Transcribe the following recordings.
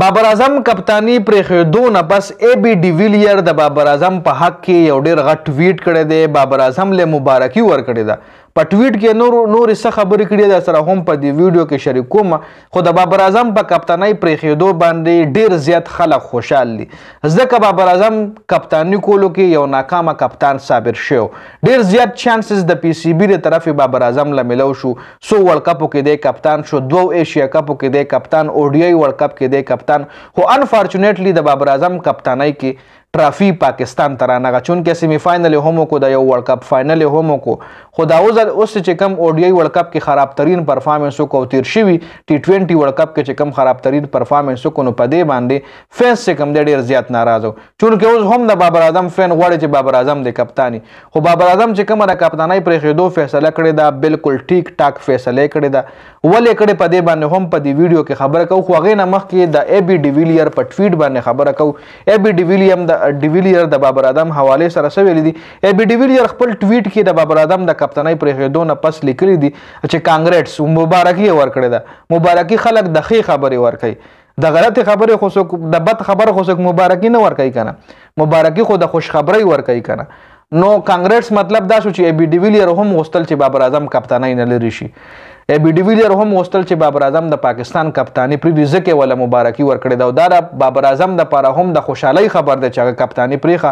بابر اعظم کپتانی پرې خېدو نه بس ای بی ډی ویلیر د بابر اعظم په حق کې یو ډېر غټ ټویټ کړی دی بابر اعظم له مبارکي ور کړی دا په ټویټ کې نور نور څه خبرې کړې ده سره هم په دې ویډیو کې شریک کوم خو د بابر اعظم په کپتانۍ پرېښېدو باندې ډیر زیات خلک خوشحال دي ځکه بابر اعظم کپتانی کولو کې یو ناکامه کپتان صابر شو ډیر زیات چانسز د پی سی بی له طرفې بابر اعظم له ملو شو سو ورلد کپ کې دی کپتان شو دوو ایشیا کپ کې دی کپتان او ډی ورلد کپ کې دی کپتان خو انفارچونیټلی د بابر اعظم کپتانۍ کې ټرافي پاکستان ته رانغه چون کې سیمی فائنل هم کو د یو ورلد کپ فائنل هم کو خدا اوس اوس چې کم اوډي ورلد کپ کې خراب ترين پرفارمنس کو تیر شوی ټي 20 ورلد کپ کې چې کم خراب ترين پرفارمنس کو نو پدې باندې فینس چې کم ډېر زیات ناراض چون کې اوس هم د بابر اعظم فین غوړي چې بابر اعظم د کپتانی خو بابر اعظم چې کم د کپتانای پرې خېدو فیصله کړې دا بالکل ټیک ټاک فیصله کړې دا ولې کړې پدې باندې هم په دې ویډیو کې خبره کو خو غې نه مخ کې د ای بی ډی ویلیئر په ټویټ باندې خبره کو ای بی ډی ویلیئم د د ډیویلیر د بابر ادم حواله سره څه ویل دي ای بی ډیویلیر خپل ټویټ کې د بابر ادم د کپتنۍ پرې هدو نه پس لیکلی دي چې کانګریټس مبارکي ورکړه ده مبارکي خلک د خې خبرې ورکړي د غلطه خبره خو څوک د بد خبره خو څوک مبارکي نه ورکای کنه مبارکي خو د خوش خبري ورکای کنه نو کانګرس مطلب دا شو چې ای بی ډیویلیر هم غوستل چې بابر اعظم کپتانای نه لري شي ای بی ډیویلر هم وستل چې بابر اعظم د پاکستان کپتانی پری ځکه ولا مبارکي ورکړې دا دا, دا بابر اعظم د پاره هم د خوشحالي خبر ده چې کپتانی پریخه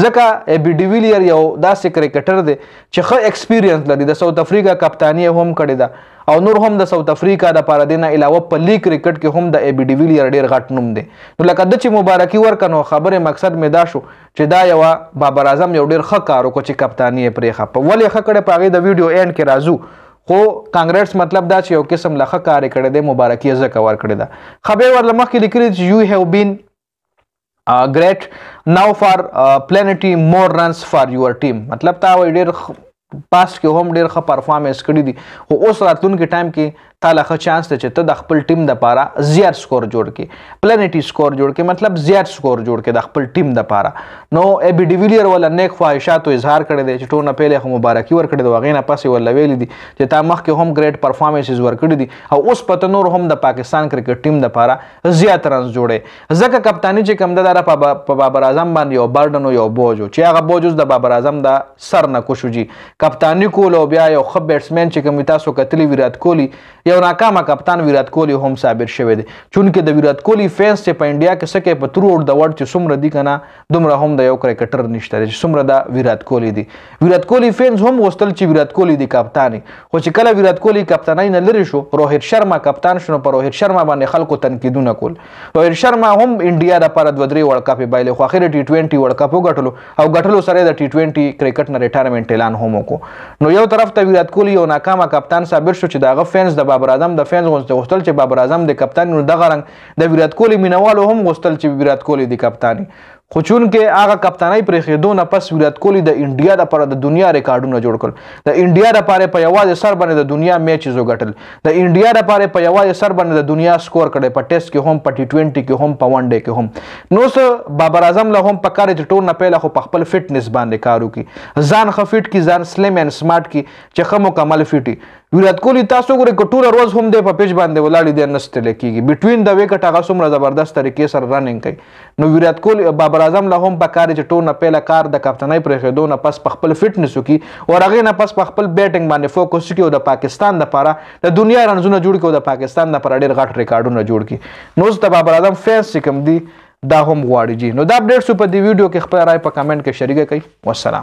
ځکه ای بی ډیویلر یو داسې کرکټر دی چې ښه ایکسپیرینس لري د ساوث افریقا کپتانی هم کړې ده او نور هم د ساوث افریقا د پاره دینه علاوه په لیګ کرکټ کې هم د ای بی ډیویلر ډیر غټ نوم دی نو لکه د چې مبارکي ورکنو خبره مقصد مې دا شو چې دا یو بابر اعظم یو ډیر ښه کار وکړي کپتانی پریخه په ولې ښه کړې پاغي د ویډیو اینډ کې راځو خو کانګرس مطلب دا چې یو قسم لخه کار کړی دی مبارکي ځکه ور کړی دا خبر ورل مخکې لیکلی چې یو هیو بین ګریټ ناو فار پلانټي مور رنز فار یور ټیم مطلب تا وای ډیر پاست کې هم ډیر ښه پرفارمنس کړی دی خو اوس راتلونکي ټایم کې تعالی خو چانس ته چې ته د خپل ټیم د پاره زیات سکور جوړ کې پلانټي سکور جوړ کې مطلب زیات سکور جوړ کې د خپل ټیم د پاره نو ای بی ډیویلیر ولا نیک خواهشاتو اظهار کړی دی چې ټونه پیله خو مبارکي ور کړی دی واغینه پسې ولا ویل دي چې تا مخ کې هم ګریټ پرفارمنسز ور کړی دي او اوس پته نور هم د پاکستان کرکټ ټیم د پاره زیات رنز جوړي ځکه کپتانی چې کم دره په بابر اعظم باندې یو برډن یو بوج چې هغه بوج د بابر اعظم د سر نه کوشو جی کپتانی کول او بیا یو خپ بیټسمین چې کوم تاسو کتلی ویرات کوهلی یو ناکامه کپتان ویرات کوهلی هم صابر شوی دی چونکې د ویرات کوهلی فینس چې په انډیا کې سکه په ترور د وړ چې څومره دي کنه دومره هم د یو کرکټر نشته چې څومره د ویرات کوهلی دی ویرات کوهلی فینس هم وستل چې ویرات کوهلی دی کپتان خو چې کله ویرات کوهلی کپتانای نه لري شو روهیت شرما کپتان شنو پر روهیت شرما باندې خلکو تنقیدونه کول روهیت شرما هم انډیا د پر د ودرې وړ کپ بایلې خو اخر ټي 20 وړ کپ وګټلو او ګټلو سره د ټي 20 کرکټ نه ریټایرمنټ اعلان هم وکړو نو یو طرف ته ویرات کوهلی یو ناکامه کپتان صابر شو چې دغه فینس د بابر اعظم د فینز غوښته غوښتل چې بابر اعظم د کپتان نو دغه رنګ د ویرات کوهلی مینوالو هم غوښتل چې ویرات کوهلی د کپتان خو چون کې هغه کپتانۍ پرې خېدو نه پس ویرات کوهلی د انډیا لپاره د دنیا ریکارډونه جوړ کړل د انډیا لپاره په یوازې سر باندې د دنیا میچ زو ګټل د انډیا لپاره په یوازې سر باندې د دنیا سکور کړي په ټیسټ کې هم په ټي 20 کې هم په ون ډے کې هم نو سه بابر اعظم له هم په کار ته ټور نه پیله خو په خپل فټنس باندې کارو کی ځان خفټ کی ځان سلیم اند سمارټ کی چې خمو کمال فټي ویرات کوهلی تاسو ګورئ که ټوله ورځ هم دی په پیچ باندې ولاړ دی نه ستړی کېږي بټوین د ویکټ هغه څومره زبردست طریقې سره رننګ کوي نو ویرات کوهلي بابر اعظم لا هم په کار چې ټول نه پیله کار د کپتنۍ پرېښېدو نه پس په خپل فټنس وکړي او هغې نه پس په خپل بیټنګ باندې فوکس وکړي او د پاکستان دپاره د دنیا رنزونه جوړ کړي او د پاکستان دپاره ډېر غټ ریکارډونه جوړ کړي نو اوس د بابر اعظم فینس چې کوم دي دا هم غواړي جی نو دا اپډیټ سو په دې ویډیو کې خپل رائے په کمنټ کې شریک کړئ والسلام